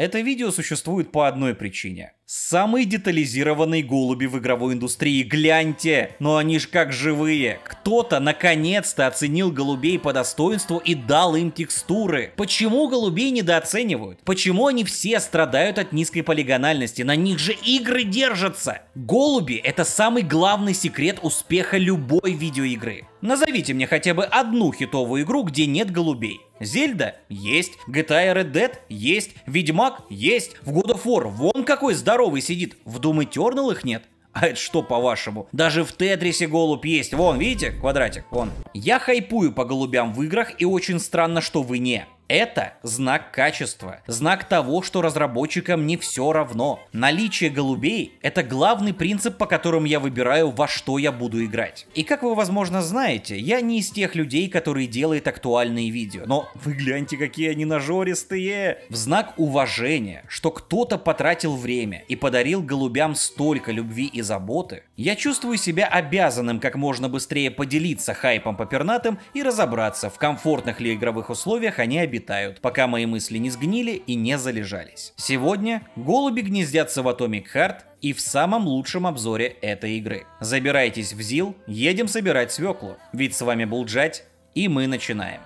Это видео существует по одной причине. Самые детализированные голуби в игровой индустрии, гляньте! Но они ж как живые. Кто-то наконец-то оценил голубей по достоинству и дал им текстуры. Почему голубей недооценивают? Почему они все страдают от низкой полигональности? На них же игры держатся! Голуби — это самый главный секрет успеха любой видеоигры. Назовите мне хотя бы одну хитовую игру, где нет голубей. Зельда? Есть. GTA Red Dead? Есть. Ведьмак? Есть. В God of War? Вон какой здоровый здоровый сидит, в Doom Eternal их нет. А это что, по-вашему? Даже в Тетрисе голубь есть. Вон, видите, квадратик, вон. Я хайпую по голубям в играх, и очень странно, что вы не. Это знак качества, знак того, что разработчикам не все равно. Наличие голубей — это главный принцип, по которому я выбираю, во что я буду играть. И как вы, возможно, знаете, я не из тех людей, которые делают актуальные видео. Но вы гляньте, какие они нажористые! В знак уважения, что кто-то потратил время и подарил голубям столько любви и заботы, я чувствую себя обязанным как можно быстрее поделиться хайпом по пернатым и разобраться, в комфортных ли игровых условиях они обитают улетают, пока мои мысли не сгнили и не залежались. Сегодня голуби гнездятся в Atomic Heart и в самом лучшем обзоре этой игры. Забирайтесь в ЗИЛ, едем собирать свеклу. Ведь с вами был Джать, и мы начинаем.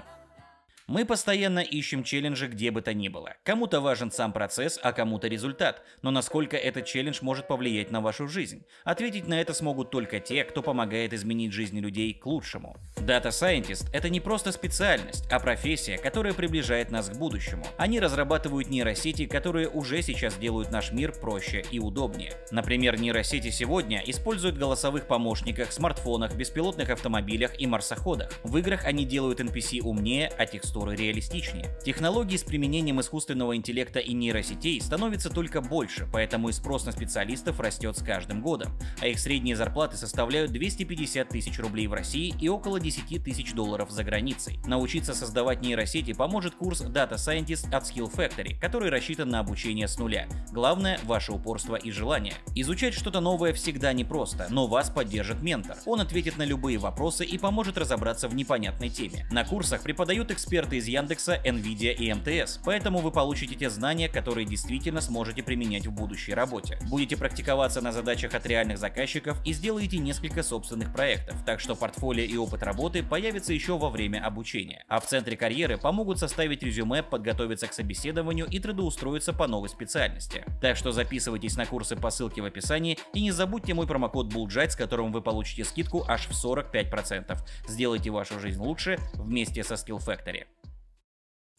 Мы постоянно ищем челленджи где бы то ни было. Кому-то важен сам процесс, а кому-то результат. Но насколько этот челлендж может повлиять на вашу жизнь? Ответить на это смогут только те, кто помогает изменить жизни людей к лучшему. Data Scientist — это не просто специальность, а профессия, которая приближает нас к будущему. Они разрабатывают нейросети, которые уже сейчас делают наш мир проще и удобнее. Например, нейросети сегодня используют голосовых помощниках, смартфонах, беспилотных автомобилях и марсоходах. В играх они делают NPC умнее, а текстуры просторы реалистичнее. Технологий с применением искусственного интеллекта и нейросетей становится только больше, поэтому и спрос на специалистов растет с каждым годом, а их средние зарплаты составляют 250 тысяч рублей в России и около 10 тысяч долларов за границей. Научиться создавать нейросети поможет курс Data Scientist от Skill Factory, который рассчитан на обучение с нуля. Главное – ваше упорство и желание. Изучать что-то новое всегда непросто, но вас поддержит ментор. Он ответит на любые вопросы и поможет разобраться в непонятной теме. На курсах преподают эксперты эксперты из Яндекса, Nvidia и МТС, поэтому вы получите те знания, которые действительно сможете применять в будущей работе. Будете практиковаться на задачах от реальных заказчиков и сделаете несколько собственных проектов, так что портфолио и опыт работы появится еще во время обучения. А в центре карьеры помогут составить резюме, подготовиться к собеседованию и трудоустроиться по новой специальности. Так что записывайтесь на курсы по ссылке в описании и не забудьте мой промокод BULLJITE, с которым вы получите скидку аж в 45%. Сделайте вашу жизнь лучше вместе со Skill Factory.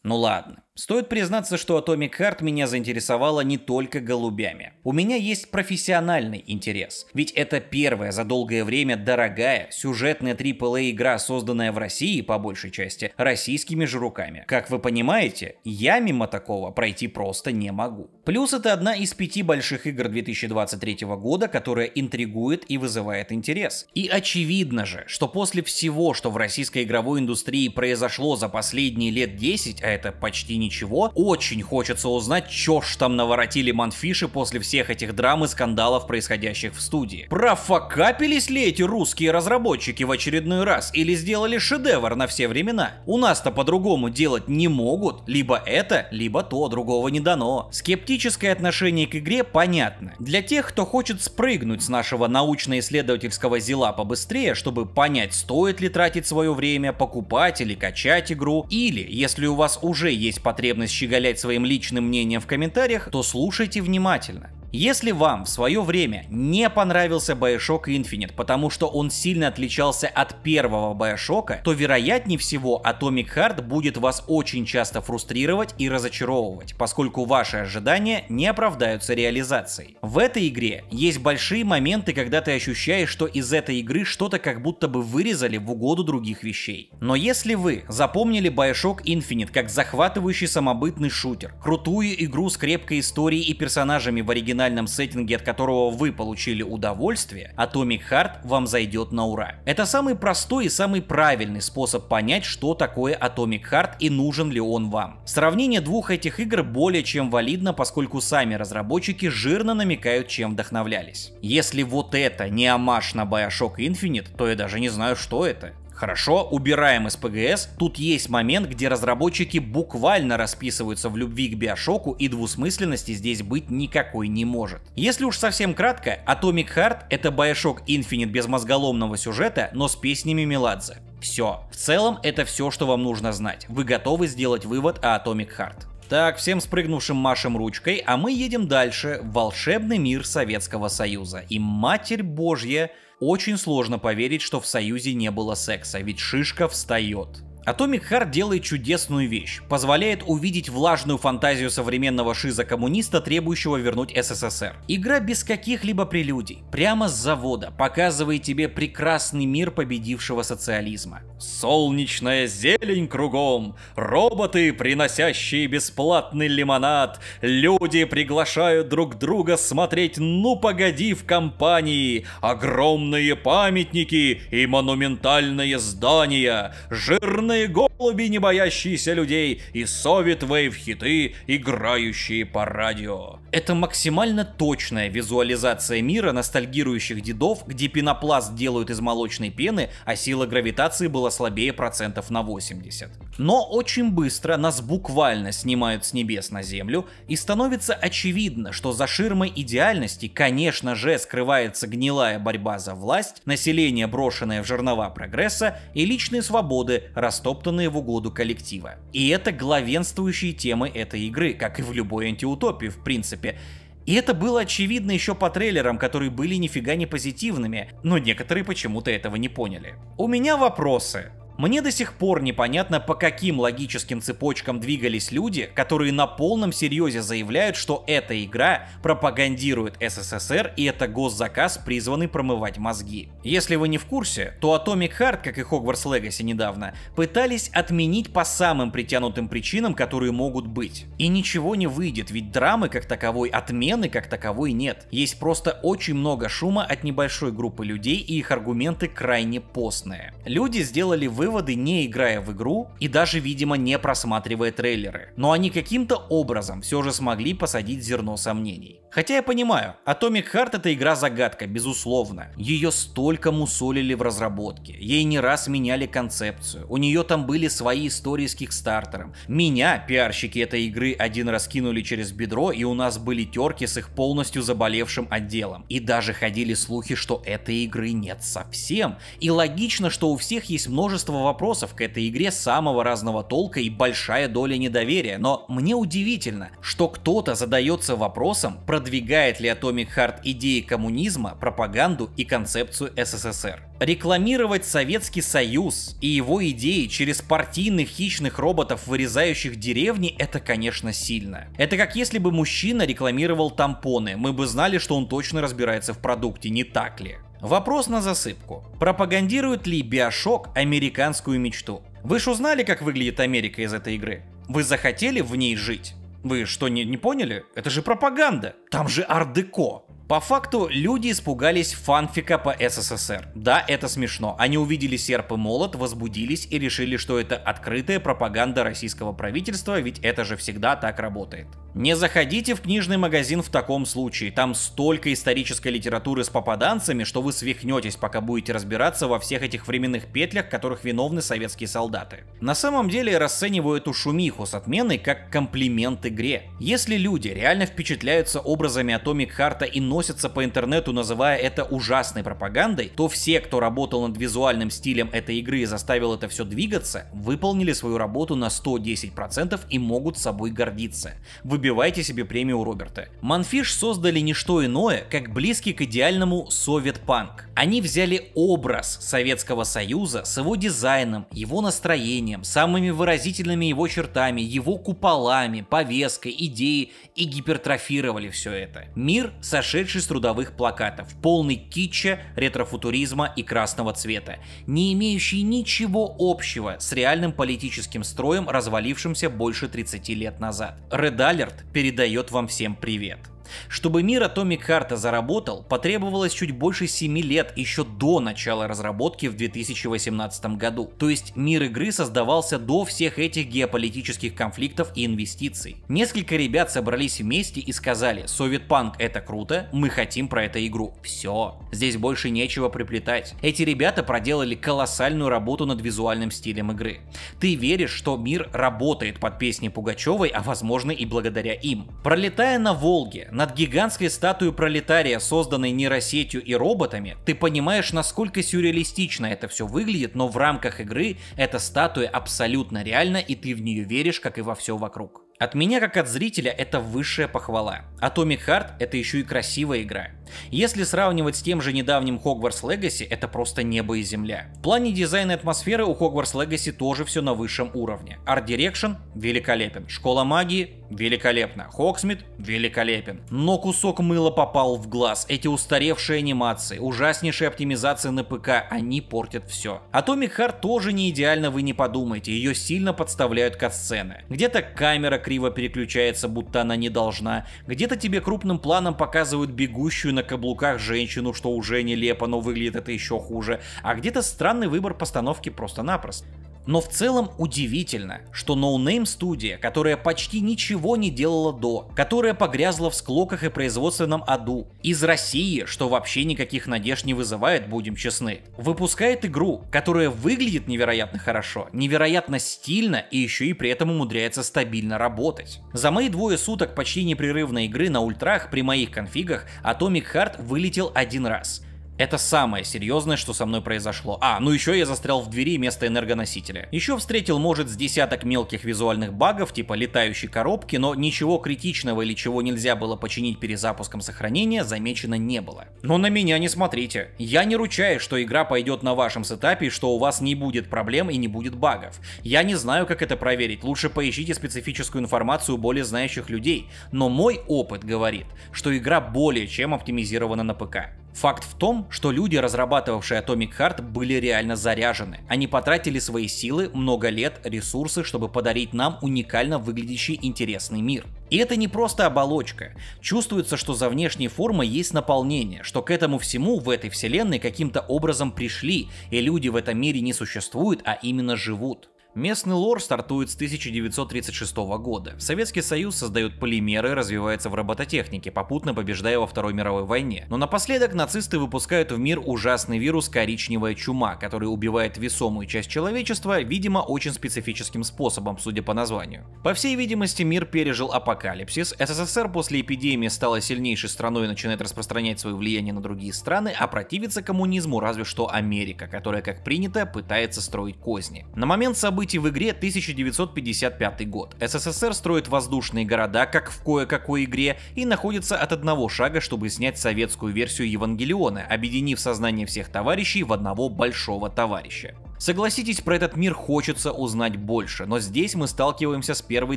Ну ладно. Стоит признаться, что Atomic Heart меня заинтересовала не только голубями. У меня есть профессиональный интерес. Ведь это первая за долгое время дорогая сюжетная AAA игра, созданная в России, по большей части, российскими же руками. Как вы понимаете, я мимо такого пройти просто не могу. Плюс это одна из пяти больших игр 2023 года, которая интригует и вызывает интерес. И очевидно же, что после всего, что в российской игровой индустрии произошло за последние лет 10, а это почти ничего, очень хочется узнать, чё ж там наворотили манфиши после всех этих драм и скандалов, происходящих в студии. Профокапились ли эти русские разработчики в очередной раз или сделали шедевр на все времена? У нас-то по-другому делать не могут, либо это, либо то, другого не дано. Скептически критическое отношение к игре понятно. Для тех, кто хочет спрыгнуть с нашего научно-исследовательского зила побыстрее, чтобы понять, стоит ли тратить свое время, покупать или качать игру, или, если у вас уже есть потребность щеголять своим личным мнением в комментариях, то слушайте внимательно. Если вам в свое время не понравился Bioshock Infinite, потому что он сильно отличался от первого Bioshock, то вероятнее всего Atomic Heart будет вас очень часто фрустрировать и разочаровывать, поскольку ваши ожидания не оправдаются реализацией. В этой игре есть большие моменты, когда ты ощущаешь, что из этой игры что-то как будто бы вырезали в угоду других вещей. Но если вы запомнили Bioshock Infinite как захватывающий самобытный шутер, крутую игру с крепкой историей и персонажами в оригинале оригинальном сеттинге, от которого вы получили удовольствие, Atomic Heart вам зайдет на ура. Это самый простой и самый правильный способ понять, что такое Atomic Heart и нужен ли он вам. Сравнение двух этих игр более чем валидно, поскольку сами разработчики жирно намекают, чем вдохновлялись. Если вот это не амаш на Bioshock Infinite, то я даже не знаю, что это. Хорошо, убираем из ПГС. Тут есть момент, где разработчики буквально расписываются в любви к биошоку и двусмысленности здесь быть никакой не может. Если уж совсем кратко, Atomic Heart это Bioshock Infinite без мозголомного сюжета, но с песнями Меладзе. Все. В целом это все, что вам нужно знать. Вы готовы сделать вывод о Atomic Heart. Так, всем спрыгнувшим машем ручкой, а мы едем дальше в волшебный мир Советского Союза. И матерь божья, очень сложно поверить, что в Союзе не было секса, ведь шишка встает. Atomic Heart делает чудесную вещь, позволяет увидеть влажную фантазию современного шиза-коммуниста, требующего вернуть СССР. Игра без каких-либо прелюдий, прямо с завода, показывает тебе прекрасный мир победившего социализма. Солнечная зелень кругом, роботы, приносящие бесплатный лимонад, люди приглашают друг друга смотреть «Ну погоди» в компании, огромные памятники и монументальные здания, жирные Черные голуби, не боящиеся людей, и совет вейв-хиты, играющие по радио. Это максимально точная визуализация мира ностальгирующих дедов, где пенопласт делают из молочной пены, а сила гравитации была слабее процентов на 80. Но очень быстро нас буквально снимают с небес на землю, и становится очевидно, что за ширмой идеальности, конечно же, скрывается гнилая борьба за власть, население, брошенное в жернова прогресса, и личные свободы, растут растоптанные в угоду коллектива. И это главенствующие темы этой игры, как и в любой антиутопии в принципе. И это было очевидно еще по трейлерам, которые были нифига не позитивными, но некоторые почему-то этого не поняли. У меня вопросы. Мне до сих пор непонятно, по каким логическим цепочкам двигались люди, которые на полном серьезе заявляют, что эта игра пропагандирует СССР и это госзаказ, призванный промывать мозги. Если вы не в курсе, то Atomic Heart, как и Hogwarts Legacy недавно, пытались отменить по самым притянутым причинам, которые могут быть. И ничего не выйдет, ведь драмы как таковой, отмены как таковой нет. Есть просто очень много шума от небольшой группы людей и их аргументы крайне постные. Люди сделали выбор выводы, не играя в игру и даже, видимо, не просматривая трейлеры. Но они каким-то образом все же смогли посадить зерно сомнений. Хотя я понимаю, Atomic Heart это игра-загадка, безусловно. Ее столько мусолили в разработке, ей не раз меняли концепцию, у нее там были свои истории с кикстартером. Меня, пиарщики этой игры, один раз кинули через бедро, и у нас были терки с их полностью заболевшим отделом. И даже ходили слухи, что этой игры нет совсем. И логично, что у всех есть множество множество вопросов к этой игре самого разного толка и большая доля недоверия, но мне удивительно, что кто-то задается вопросом, продвигает ли Atomic Heart идеи коммунизма, пропаганду и концепцию СССР. Рекламировать Советский Союз и его идеи через партийных хищных роботов, вырезающих деревни, это, конечно, сильно. Это как если бы мужчина рекламировал тампоны, мы бы знали, что он точно разбирается в продукте, не так ли? Вопрос на засыпку. Пропагандирует ли Биошок американскую мечту? Вы же узнали, как выглядит Америка из этой игры? Вы захотели в ней жить? Вы что, не, не поняли? Это же пропаганда. Там же ар-деко. По факту, люди испугались фанфика по СССР. Да, это смешно. Они увидели серп и молот, возбудились и решили, что это открытая пропаганда российского правительства, ведь это же всегда так работает. Не заходите в книжный магазин в таком случае. Там столько исторической литературы с попаданцами, что вы свихнетесь, пока будете разбираться во всех этих временных петлях, которых виновны советские солдаты. На самом деле, расцениваю эту шумиху с отменой как комплимент игре. Если люди реально впечатляются образами Атомик Харта и разносится по интернету, называя это ужасной пропагандой, то все, кто работал над визуальным стилем этой игры и заставил это все двигаться, выполнили свою работу на 110% и могут собой гордиться. Выбивайте себе премию Роберта. Манфиш создали не что иное, как близкий к идеальному совет-панк. Они взяли образ Советского Союза с его дизайном, его настроением, самыми выразительными его чертами, его куполами, повесткой, идеей и гипертрофировали все это. Мир, сошедший сошедший с трудовых плакатов, полный китча, ретрофутуризма и красного цвета, не имеющий ничего общего с реальным политическим строем, развалившимся больше 30 лет назад. Red Alert передает вам всем привет. Чтобы мир Atomic Heart заработал, потребовалось чуть больше 7 лет еще до начала разработки в 2018 году. То есть мир игры создавался до всех этих геополитических конфликтов и инвестиций. Несколько ребят собрались вместе и сказали, Советпанк это круто, мы хотим про эту игру. Все. Здесь больше нечего приплетать. Эти ребята проделали колоссальную работу над визуальным стилем игры. Ты веришь, что мир работает под песни Пугачевой, а возможно и благодаря им. Пролетая на Волге, над гигантской статуей пролетария, созданной нейросетью и роботами, ты понимаешь, насколько сюрреалистично это все выглядит, но в рамках игры эта статуя абсолютно реальна, и ты в нее веришь, как и во все вокруг. От меня, как от зрителя, это высшая похвала. Atomic Heart — это еще и красивая игра. Если сравнивать с тем же недавним Hogwarts Legacy, это просто небо и земля. В плане дизайна и атмосферы у Hogwarts Legacy тоже все на высшем уровне. Art Direction — великолепен. Школа магии — великолепно. Хоксмит — великолепен. Но кусок мыла попал в глаз. Эти устаревшие анимации, ужаснейшая оптимизация на ПК, они портят все. Atomic Heart тоже не идеально, вы не подумайте. Ее сильно подставляют катсцены. Где-то камера криво переключается, будто она не должна. Где-то тебе крупным планом показывают бегущую на каблуках женщину, что уже нелепо, но выглядит это еще хуже. А где-то странный выбор постановки просто-напросто. Но в целом удивительно, что No Name студия, которая почти ничего не делала до, которая погрязла в склоках и производственном аду, из России, что вообще никаких надежд не вызывает, будем честны, выпускает игру, которая выглядит невероятно хорошо, невероятно стильно и еще и при этом умудряется стабильно работать. За мои двое суток почти непрерывной игры на ультрах при моих конфигах Atomic Heart вылетел один раз, это самое серьезное, что со мной произошло. А, ну еще я застрял в двери вместо энергоносителя. Еще встретил, может, с десяток мелких визуальных багов, типа летающей коробки, но ничего критичного или чего нельзя было починить перезапуском сохранения замечено не было. Но на меня не смотрите. Я не ручаюсь, что игра пойдет на вашем сетапе, что у вас не будет проблем и не будет багов. Я не знаю, как это проверить, лучше поищите специфическую информацию более знающих людей. Но мой опыт говорит, что игра более чем оптимизирована на ПК. Факт в том, что люди, разрабатывавшие Atomic Heart, были реально заряжены. Они потратили свои силы, много лет, ресурсы, чтобы подарить нам уникально выглядящий интересный мир. И это не просто оболочка. Чувствуется, что за внешней формой есть наполнение, что к этому всему в этой вселенной каким-то образом пришли, и люди в этом мире не существуют, а именно живут. Местный лор стартует с 1936 года. Советский Союз создает полимеры и развивается в робототехнике, попутно побеждая во Второй мировой войне. Но напоследок нацисты выпускают в мир ужасный вирус коричневая чума, который убивает весомую часть человечества, видимо, очень специфическим способом, судя по названию. По всей видимости, мир пережил апокалипсис, СССР после эпидемии стала сильнейшей страной и начинает распространять свое влияние на другие страны, а противится коммунизму разве что Америка, которая, как принято, пытается строить козни. На момент событий Фигурируйте в игре 1955 год. СССР строит воздушные города, как в кое-какой игре, и находится от одного шага, чтобы снять советскую версию Евангелиона, объединив сознание всех товарищей в одного большого товарища. Согласитесь, про этот мир хочется узнать больше, но здесь мы сталкиваемся с первой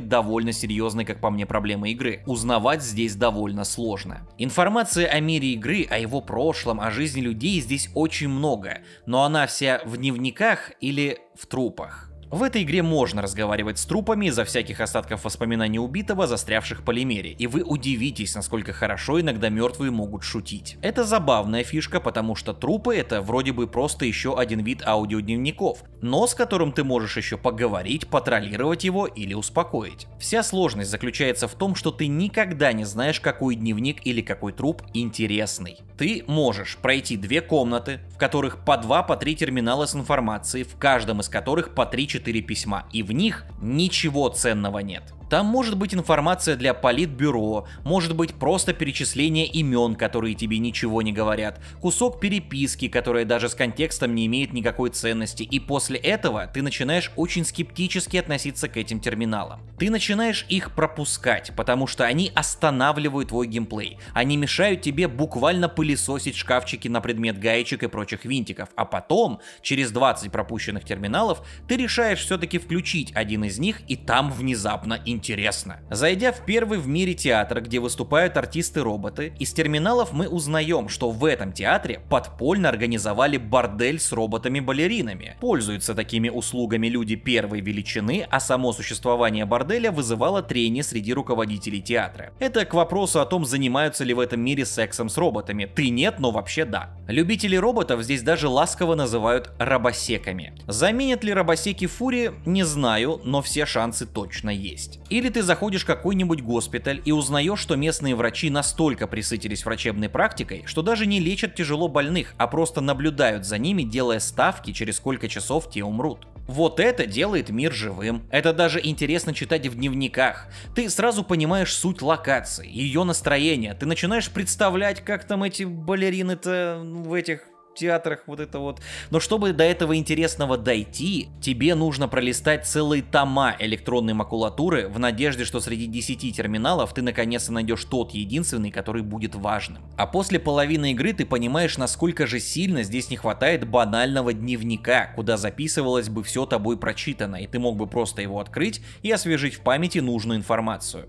довольно серьезной, как по мне, проблемой игры. Узнавать здесь довольно сложно. Информации о мире игры, о его прошлом, о жизни людей здесь очень много, но она вся в дневниках или в трупах. В этой игре можно разговаривать с трупами из-за всяких остатков воспоминаний убитого, застрявших в полимере, и вы удивитесь, насколько хорошо иногда мертвые могут шутить. Это забавная фишка, потому что трупы это вроде бы просто еще один вид аудиодневников, но с которым ты можешь еще поговорить, потроллировать его или успокоить. Вся сложность заключается в том, что ты никогда не знаешь, какой дневник или какой труп интересный. Ты можешь пройти две комнаты, в которых по два, по три терминала с информацией, в каждом из которых по три четыре письма, и в них ничего ценного нет. Там может быть информация для политбюро, может быть просто перечисление имен, которые тебе ничего не говорят, кусок переписки, которая даже с контекстом не имеет никакой ценности, и после этого ты начинаешь очень скептически относиться к этим терминалам. Ты начинаешь их пропускать, потому что они останавливают твой геймплей. Они мешают тебе буквально пылесосить шкафчики на предмет гаечек и прочих винтиков, а потом, через 20 пропущенных терминалов, ты решаешь все-таки включить один из них, и там внезапно интересно интересно. Зайдя в первый в мире театр, где выступают артисты-роботы, из терминалов мы узнаем, что в этом театре подпольно организовали бордель с роботами-балеринами. Пользуются такими услугами люди первой величины, а само существование борделя вызывало трение среди руководителей театра. Это к вопросу о том, занимаются ли в этом мире сексом с роботами. Ты нет, но вообще да. Любители роботов здесь даже ласково называют робосеками. Заменят ли робосеки фури, не знаю, но все шансы точно есть. Или ты заходишь в какой-нибудь госпиталь и узнаешь, что местные врачи настолько присытились врачебной практикой, что даже не лечат тяжело больных, а просто наблюдают за ними, делая ставки, через сколько часов те умрут. Вот это делает мир живым. Это даже интересно читать в дневниках. Ты сразу понимаешь суть локации, ее настроение. Ты начинаешь представлять, как там эти балерины-то в этих театрах вот это вот. Но чтобы до этого интересного дойти, тебе нужно пролистать целые тома электронной макулатуры в надежде, что среди 10 терминалов ты наконец-то найдешь тот единственный, который будет важным. А после половины игры ты понимаешь, насколько же сильно здесь не хватает банального дневника, куда записывалось бы все тобой прочитано, и ты мог бы просто его открыть и освежить в памяти нужную информацию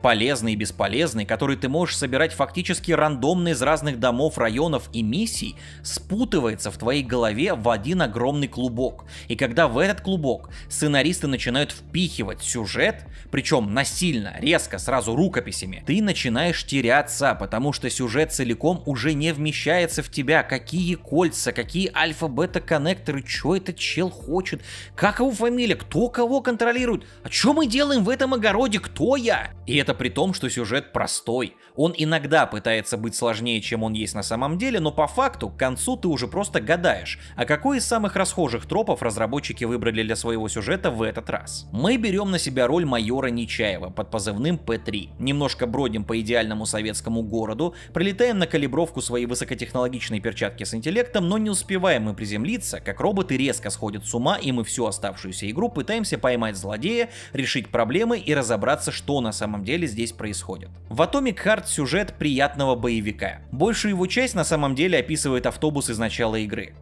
полезный и бесполезный, который ты можешь собирать фактически рандомно из разных домов, районов и миссий, спутывается в твоей голове в один огромный клубок. И когда в этот клубок сценаристы начинают впихивать сюжет, причем насильно, резко, сразу рукописями, ты начинаешь теряться, потому что сюжет целиком уже не вмещается в тебя. Какие кольца, какие альфа-бета-коннекторы, что это чел хочет, как его фамилия, кто кого контролирует, а что мы делаем в этом огороде, кто я? И это это при том, что сюжет простой. Он иногда пытается быть сложнее, чем он есть на самом деле, но по факту к концу ты уже просто гадаешь, а какой из самых расхожих тропов разработчики выбрали для своего сюжета в этот раз. Мы берем на себя роль майора Нечаева под позывным П-3, немножко бродим по идеальному советскому городу, прилетаем на калибровку своей высокотехнологичной перчатки с интеллектом, но не успеваем мы приземлиться, как роботы резко сходят с ума, и мы всю оставшуюся игру пытаемся поймать злодея, решить проблемы и разобраться, что на самом деле деле здесь происходит. В Atomic Heart сюжет приятного боевика. Большую его часть на самом деле описывает автобус из начала игры.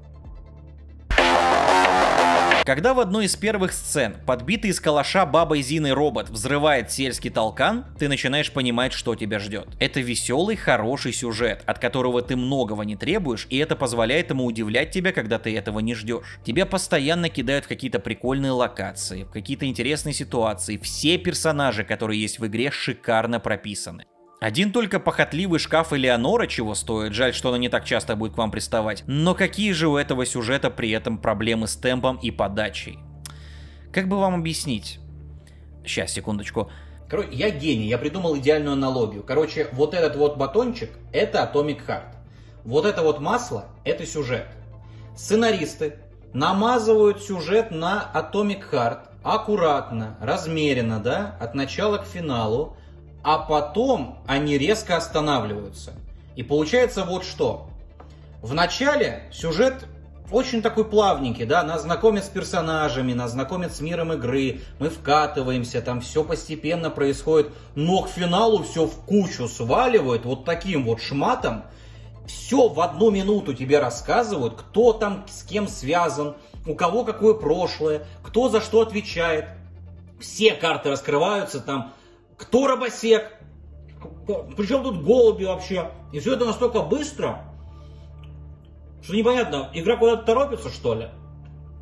Когда в одной из первых сцен подбитый из калаша бабой Зиной робот взрывает сельский толкан, ты начинаешь понимать, что тебя ждет. Это веселый, хороший сюжет, от которого ты многого не требуешь, и это позволяет ему удивлять тебя, когда ты этого не ждешь. Тебя постоянно кидают в какие-то прикольные локации, в какие-то интересные ситуации. Все персонажи, которые есть в игре, шикарно прописаны. Один только похотливый шкаф Элеонора чего стоит, жаль, что она не так часто будет к вам приставать. Но какие же у этого сюжета при этом проблемы с темпом и подачей? Как бы вам объяснить? Сейчас, секундочку. Короче, я гений, я придумал идеальную аналогию. Короче, вот этот вот батончик – это Atomic Heart. Вот это вот масло – это сюжет. Сценаристы намазывают сюжет на Atomic Heart аккуратно, размеренно, да, от начала к финалу, а потом они резко останавливаются. И получается вот что. В начале сюжет очень такой плавненький, да, нас знакомят с персонажами, нас знакомят с миром игры, мы вкатываемся, там все постепенно происходит, но к финалу все в кучу сваливают вот таким вот шматом, все в одну минуту тебе рассказывают, кто там с кем связан, у кого какое прошлое, кто за что отвечает. Все карты раскрываются, там кто рабосек? причем тут голуби вообще. И все это настолько быстро, что непонятно, игра куда-то торопится, что ли?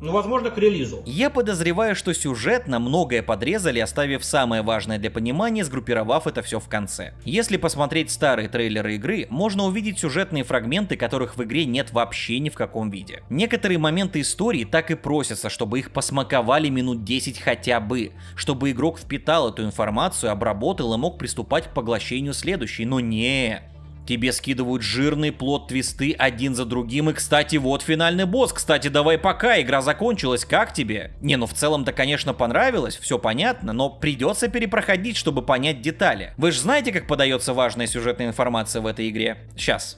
Ну, возможно, к релизу. Я подозреваю, что сюжет на многое подрезали, оставив самое важное для понимания, сгруппировав это все в конце. Если посмотреть старые трейлеры игры, можно увидеть сюжетные фрагменты, которых в игре нет вообще ни в каком виде. Некоторые моменты истории так и просятся, чтобы их посмаковали минут 10 хотя бы, чтобы игрок впитал эту информацию, обработал и мог приступать к поглощению следующей, но не. Тебе скидывают жирный плод твисты один за другим. И, кстати, вот финальный босс. Кстати, давай пока, игра закончилась, как тебе? Не, ну в целом-то, конечно, понравилось, все понятно, но придется перепроходить, чтобы понять детали. Вы же знаете, как подается важная сюжетная информация в этой игре? Сейчас.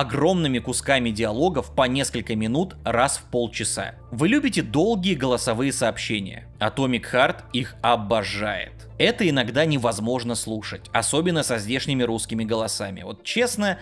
огромными кусками диалогов по несколько минут раз в полчаса. Вы любите долгие голосовые сообщения. Atomic Heart их обожает. Это иногда невозможно слушать, особенно со здешними русскими голосами. Вот честно,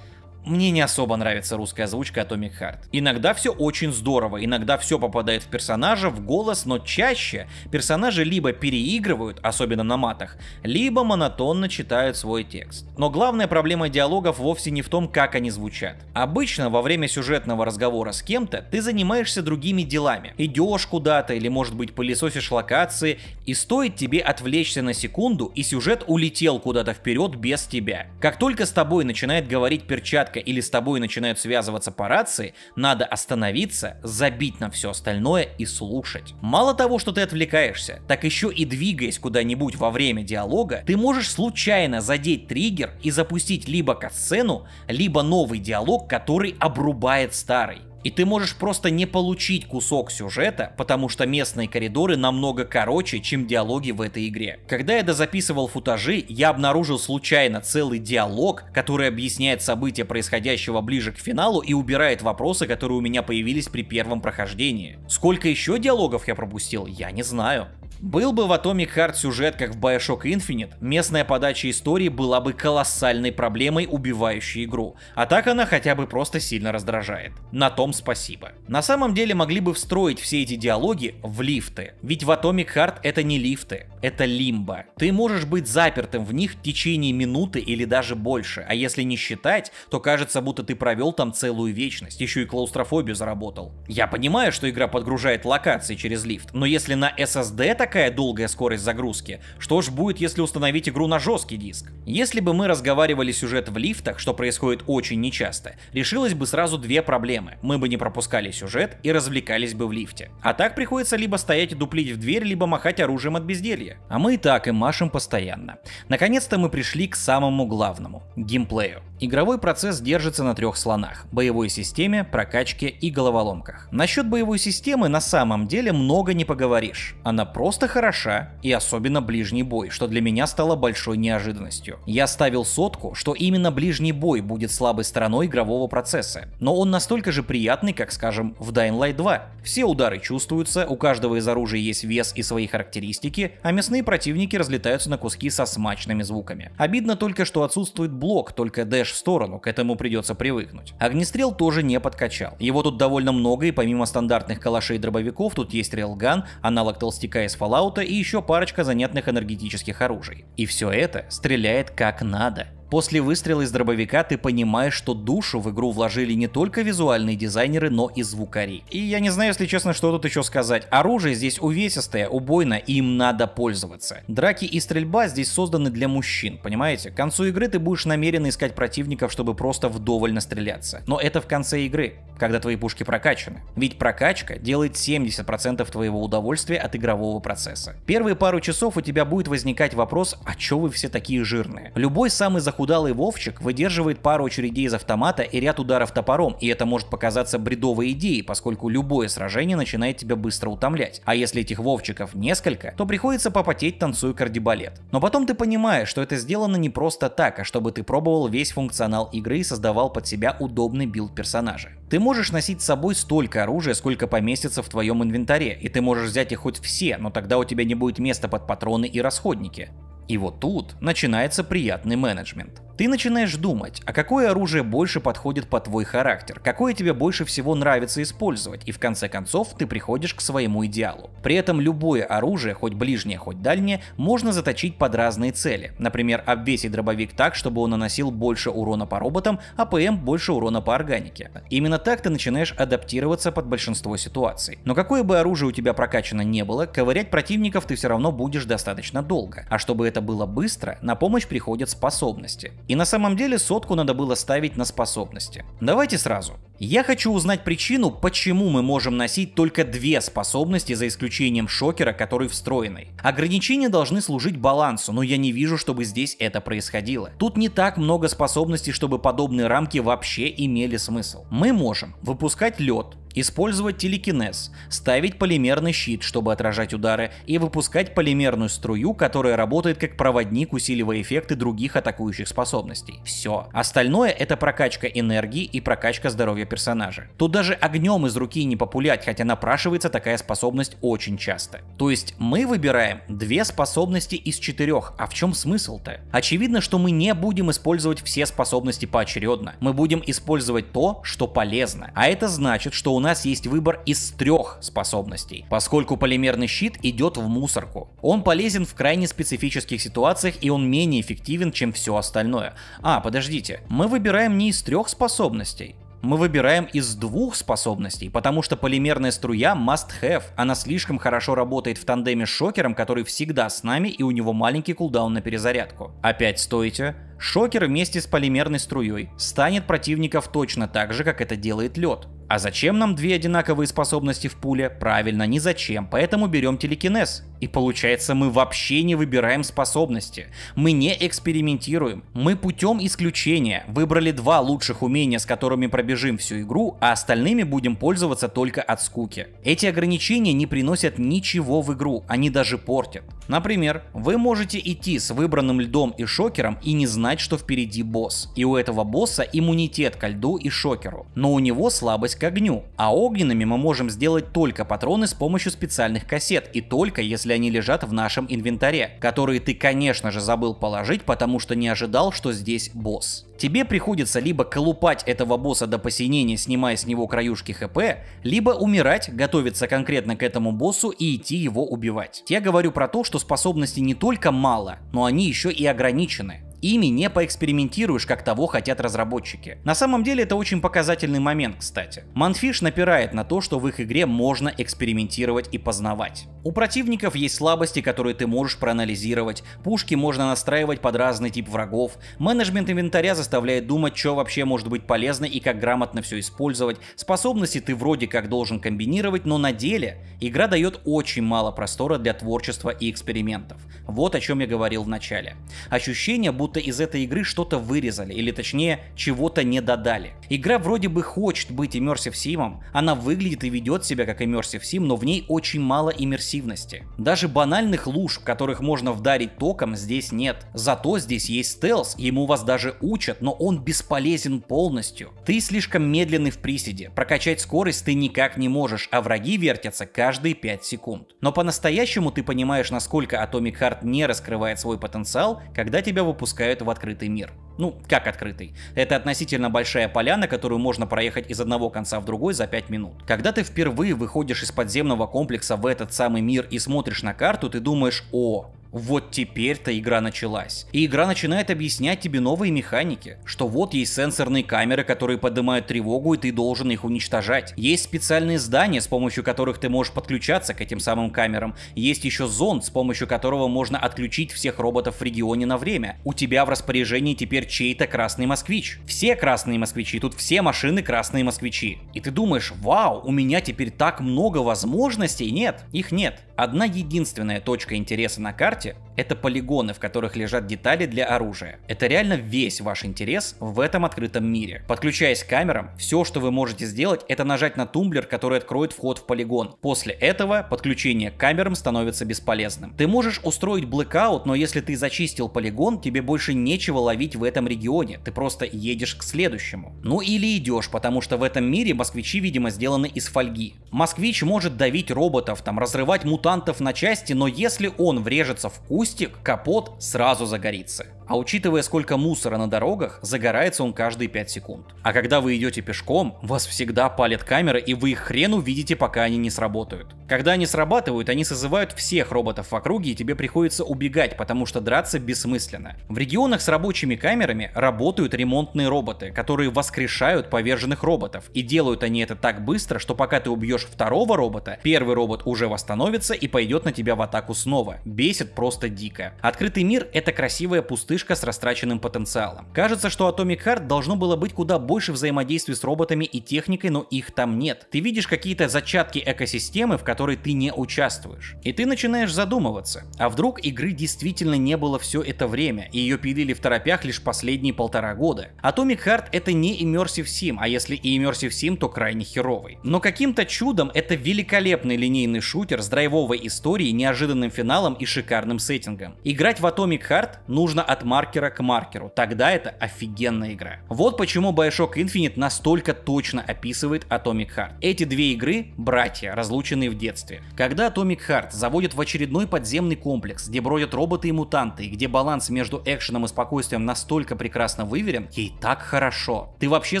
мне не особо нравится русская озвучка Atomic Heart. Иногда все очень здорово, иногда все попадает в персонажа, в голос, но чаще персонажи либо переигрывают, особенно на матах, либо монотонно читают свой текст. Но главная проблема диалогов вовсе не в том, как они звучат. Обычно во время сюжетного разговора с кем-то ты занимаешься другими делами. Идешь куда-то или, может быть, пылесосишь локации, и стоит тебе отвлечься на секунду, и сюжет улетел куда-то вперед без тебя. Как только с тобой начинает говорить перчатка порядка или с тобой начинают связываться по рации, надо остановиться, забить на все остальное и слушать. Мало того, что ты отвлекаешься, так еще и двигаясь куда-нибудь во время диалога, ты можешь случайно задеть триггер и запустить либо катсцену, либо новый диалог, который обрубает старый. И ты можешь просто не получить кусок сюжета, потому что местные коридоры намного короче, чем диалоги в этой игре. Когда я дозаписывал футажи, я обнаружил случайно целый диалог, который объясняет события происходящего ближе к финалу и убирает вопросы, которые у меня появились при первом прохождении. Сколько еще диалогов я пропустил, я не знаю. Был бы в Atomic Heart сюжет, как в Bioshock Infinite, местная подача истории была бы колоссальной проблемой, убивающей игру, а так она хотя бы просто сильно раздражает. На том спасибо. На самом деле могли бы встроить все эти диалоги в лифты, ведь в Atomic Heart это не лифты, это лимба. Ты можешь быть запертым в них в течение минуты или даже больше, а если не считать, то кажется, будто ты провел там целую вечность, еще и клаустрофобию заработал. Я понимаю, что игра подгружает локации через лифт, но если на SSD так такая долгая скорость загрузки. Что ж будет, если установить игру на жесткий диск? Если бы мы разговаривали сюжет в лифтах, что происходит очень нечасто, решилось бы сразу две проблемы. Мы бы не пропускали сюжет и развлекались бы в лифте. А так приходится либо стоять и дуплить в дверь, либо махать оружием от безделья. А мы и так и машем постоянно. Наконец-то мы пришли к самому главному — геймплею. Игровой процесс держится на трех слонах — боевой системе, прокачке и головоломках. Насчет боевой системы на самом деле много не поговоришь. Она просто хороша, и особенно ближний бой, что для меня стало большой неожиданностью. Я ставил сотку, что именно ближний бой будет слабой стороной игрового процесса, но он настолько же приятный, как, скажем, в Dying Light 2. Все удары чувствуются, у каждого из оружия есть вес и свои характеристики, а мясные противники разлетаются на куски со смачными звуками. Обидно только, что отсутствует блок, только дэш в сторону, к этому придется привыкнуть. Огнестрел тоже не подкачал. Его тут довольно много, и помимо стандартных калашей и дробовиков, тут есть релган, аналог толстяка из Fallout и еще парочка занятных энергетических оружий. И все это стреляет как надо. После выстрела из дробовика ты понимаешь, что душу в игру вложили не только визуальные дизайнеры, но и звукари. И я не знаю, если честно, что тут еще сказать. Оружие здесь увесистое, убойно, и им надо пользоваться. Драки и стрельба здесь созданы для мужчин, понимаете? К концу игры ты будешь намеренно искать противников, чтобы просто вдоволь настреляться. Но это в конце игры, когда твои пушки прокачаны. Ведь прокачка делает 70% твоего удовольствия от игрового процесса. Первые пару часов у тебя будет возникать вопрос, а чё вы все такие жирные? Любой самый захудалый Захудалый Вовчик выдерживает пару очередей из автомата и ряд ударов топором, и это может показаться бредовой идеей, поскольку любое сражение начинает тебя быстро утомлять. А если этих Вовчиков несколько, то приходится попотеть танцуя кардибалет. Но потом ты понимаешь, что это сделано не просто так, а чтобы ты пробовал весь функционал игры и создавал под себя удобный билд персонажа. Ты можешь носить с собой столько оружия, сколько поместится в твоем инвентаре, и ты можешь взять их хоть все, но тогда у тебя не будет места под патроны и расходники. И вот тут начинается приятный менеджмент. Ты начинаешь думать, а какое оружие больше подходит под твой характер, какое тебе больше всего нравится использовать, и в конце концов ты приходишь к своему идеалу. При этом любое оружие, хоть ближнее, хоть дальнее, можно заточить под разные цели. Например, обвесить дробовик так, чтобы он наносил больше урона по роботам, а ПМ больше урона по органике. Именно так ты начинаешь адаптироваться под большинство ситуаций. Но какое бы оружие у тебя прокачано не было, ковырять противников ты все равно будешь достаточно долго. А чтобы это было быстро, на помощь приходят способности. И на самом деле сотку надо было ставить на способности. Давайте сразу. Я хочу узнать причину, почему мы можем носить только две способности за исключением шокера, который встроенный. Ограничения должны служить балансу, но я не вижу, чтобы здесь это происходило. Тут не так много способностей, чтобы подобные рамки вообще имели смысл. Мы можем выпускать лед, использовать телекинез, ставить полимерный щит, чтобы отражать удары, и выпускать полимерную струю, которая работает как проводник, усиливая эффекты других атакующих способностей. Все. Остальное это прокачка энергии и прокачка здоровья персонажа. Тут даже огнем из руки не популять, хотя напрашивается такая способность очень часто. То есть мы выбираем две способности из четырех, а в чем смысл-то? Очевидно, что мы не будем использовать все способности поочередно. Мы будем использовать то, что полезно. А это значит, что у нас есть выбор из трех способностей, поскольку полимерный щит идет в мусорку. Он полезен в крайне специфических ситуациях и он менее эффективен, чем все остальное. А, подождите, мы выбираем не из трех способностей мы выбираем из двух способностей, потому что полимерная струя must have. Она слишком хорошо работает в тандеме с шокером, который всегда с нами и у него маленький кулдаун на перезарядку. Опять стойте. Шокер вместе с полимерной струей станет противников точно так же, как это делает лед. А зачем нам две одинаковые способности в пуле? Правильно, не зачем, поэтому берем телекинез. И получается мы вообще не выбираем способности. Мы не экспериментируем. Мы путем исключения выбрали два лучших умения, с которыми пробежим всю игру, а остальными будем пользоваться только от скуки. Эти ограничения не приносят ничего в игру, они даже портят. Например, вы можете идти с выбранным льдом и шокером и не знать, что впереди босс. И у этого босса иммунитет ко льду и шокеру, но у него слабость к к огню, а огненными мы можем сделать только патроны с помощью специальных кассет, и только если они лежат в нашем инвентаре, которые ты, конечно же, забыл положить, потому что не ожидал, что здесь босс. Тебе приходится либо колупать этого босса до посинения, снимая с него краюшки хп, либо умирать, готовиться конкретно к этому боссу и идти его убивать. Я говорю про то, что способностей не только мало, но они еще и ограничены ими не поэкспериментируешь, как того хотят разработчики. На самом деле это очень показательный момент, кстати. Манфиш напирает на то, что в их игре можно экспериментировать и познавать. У противников есть слабости, которые ты можешь проанализировать, пушки можно настраивать под разный тип врагов, менеджмент инвентаря заставляет думать, что вообще может быть полезно и как грамотно все использовать, способности ты вроде как должен комбинировать, но на деле игра дает очень мало простора для творчества и экспериментов. Вот о чем я говорил в начале. Ощущение, будто будто из этой игры что-то вырезали, или точнее, чего-то не додали. Игра вроде бы хочет быть Immersive Sim, она выглядит и ведет себя как Immersive Sim, но в ней очень мало иммерсивности. Даже банальных луж, в которых можно вдарить током, здесь нет. Зато здесь есть стелс, ему вас даже учат, но он бесполезен полностью. Ты слишком медленный в приседе, прокачать скорость ты никак не можешь, а враги вертятся каждые 5 секунд. Но по-настоящему ты понимаешь, насколько Atomic Heart не раскрывает свой потенциал, когда тебя выпускают выпускают в открытый мир. Ну, как открытый. Это относительно большая поляна, которую можно проехать из одного конца в другой за 5 минут. Когда ты впервые выходишь из подземного комплекса в этот самый мир и смотришь на карту, ты думаешь, о, вот теперь-то игра началась. И игра начинает объяснять тебе новые механики, что вот есть сенсорные камеры, которые поднимают тревогу, и ты должен их уничтожать. Есть специальные здания, с помощью которых ты можешь подключаться к этим самым камерам. Есть еще зонд, с помощью которого можно отключить всех роботов в регионе на время. У тебя в распоряжении теперь чей-то красный москвич. Все красные москвичи, тут все машины красные москвичи. И ты думаешь, вау, у меня теперь так много возможностей. Нет, их нет. Одна единственная точка интереса на карте карте. Это полигоны, в которых лежат детали для оружия. Это реально весь ваш интерес в этом открытом мире. Подключаясь к камерам, все, что вы можете сделать, это нажать на тумблер, который откроет вход в полигон. После этого подключение к камерам становится бесполезным. Ты можешь устроить блэкаут, но если ты зачистил полигон, тебе больше нечего ловить в этом регионе, ты просто едешь к следующему. Ну или идешь, потому что в этом мире москвичи, видимо, сделаны из фольги. Москвич может давить роботов, там, разрывать мутантов на части, но если он врежется в кустик, капот сразу загорится. А учитывая, сколько мусора на дорогах, загорается он каждые 5 секунд. А когда вы идете пешком, вас всегда палят камеры, и вы их хрен увидите, пока они не сработают. Когда они срабатывают, они созывают всех роботов в округе, и тебе приходится убегать, потому что драться бессмысленно. В регионах с рабочими камерами работают ремонтные роботы, которые воскрешают поверженных роботов. И делают они это так быстро, что пока ты убьешь второго робота, первый робот уже восстановится и пойдет на тебя в атаку снова. Бесит просто дико. Открытый мир — это красивая пустыня фишка с растраченным потенциалом. Кажется, что Atomic Heart должно было быть куда больше взаимодействий с роботами и техникой, но их там нет. Ты видишь какие-то зачатки экосистемы, в которой ты не участвуешь. И ты начинаешь задумываться, а вдруг игры действительно не было все это время, и ее пилили в торопях лишь последние полтора года. Atomic Heart это не Immersive Sim, а если и Immersive Sim, то крайне херовый. Но каким-то чудом это великолепный линейный шутер с драйвовой историей, неожиданным финалом и шикарным сеттингом. Играть в Atomic Heart нужно от маркера к маркеру. Тогда это офигенная игра. Вот почему Bioshock Infinite настолько точно описывает Atomic Heart. Эти две игры — братья, разлученные в детстве. Когда Atomic Heart заводит в очередной подземный комплекс, где бродят роботы и мутанты, и где баланс между экшеном и спокойствием настолько прекрасно выверен, ей так хорошо. Ты вообще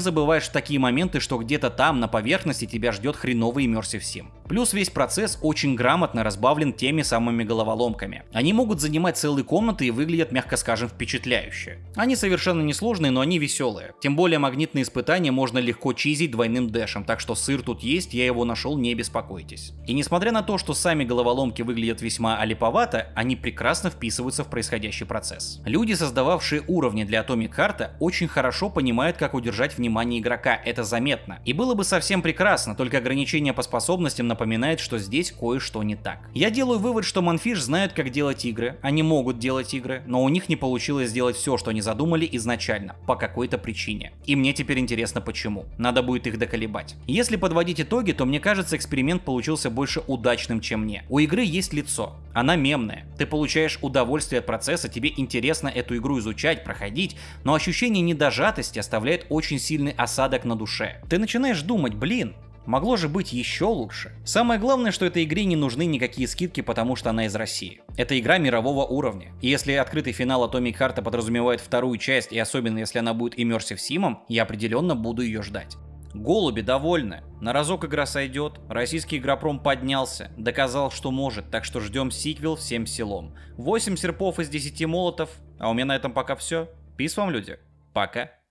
забываешь такие моменты, что где-то там, на поверхности, тебя ждет хреновый иммерсив сим. Плюс весь процесс очень грамотно разбавлен теми самыми головоломками. Они могут занимать целые комнаты и выглядят, мягко скажем, впечатляюще. Они совершенно несложные, но они веселые. Тем более магнитные испытания можно легко чизить двойным дэшем, так что сыр тут есть, я его нашел, не беспокойтесь. И несмотря на то, что сами головоломки выглядят весьма алиповато, они прекрасно вписываются в происходящий процесс. Люди, создававшие уровни для Atomic Heart, очень хорошо понимают, как удержать внимание игрока, это заметно. И было бы совсем прекрасно, только ограничения по способностям на напоминает, что здесь кое-что не так. Я делаю вывод, что Манфиш знают, как делать игры, они могут делать игры, но у них не получилось сделать все, что они задумали изначально, по какой-то причине. И мне теперь интересно почему. Надо будет их доколебать. Если подводить итоги, то мне кажется, эксперимент получился больше удачным, чем мне. У игры есть лицо, она мемная. Ты получаешь удовольствие от процесса, тебе интересно эту игру изучать, проходить, но ощущение недожатости оставляет очень сильный осадок на душе. Ты начинаешь думать, блин, Могло же быть еще лучше. Самое главное, что этой игре не нужны никакие скидки, потому что она из России. Это игра мирового уровня. И если открытый финал Atomic Heart подразумевает вторую часть, и особенно если она будет Immersive Sim, я определенно буду ее ждать. Голуби довольны. На разок игра сойдет, российский игропром поднялся, доказал, что может, так что ждем сиквел всем селом. 8 серпов из 10 молотов, а у меня на этом пока все. Пис вам, люди. Пока.